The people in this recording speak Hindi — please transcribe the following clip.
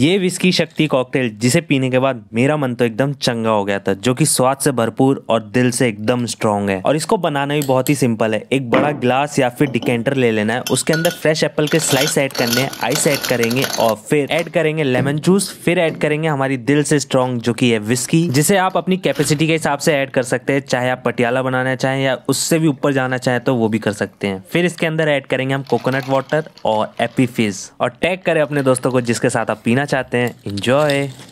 ये विस्की शक्ति कॉकटेल जिसे पीने के बाद मेरा मन तो एकदम चंगा हो गया था जो कि स्वाद से भरपूर और दिल से एकदम स्ट्रांग है और इसको बनाना भी बहुत ही सिंपल है एक बड़ा ग्लास या फिर डिकेंटर ले लेना है उसके अंदर फ्रेश एप्पल के स्लाइस ऐड करने हैं आइस ऐड करेंगे और फिर ऐड करेंगे लेमन जूस फिर ऐड करेंगे हमारी दिल से स्ट्रॉन्ग जो की है विस्की जिसे आप अपनी कैपेसिटी के हिसाब से ऐड कर सकते हैं चाहे आप पटियाला बनाना चाहें या उससे भी ऊपर जाना चाहें तो वो भी कर सकते हैं फिर इसके अंदर एड करेंगे हम कोकोनट वाटर और एपी फिज और टैग करें अपने दोस्तों को जिसके साथ आप पीना पीना चाहते हैं इंजॉय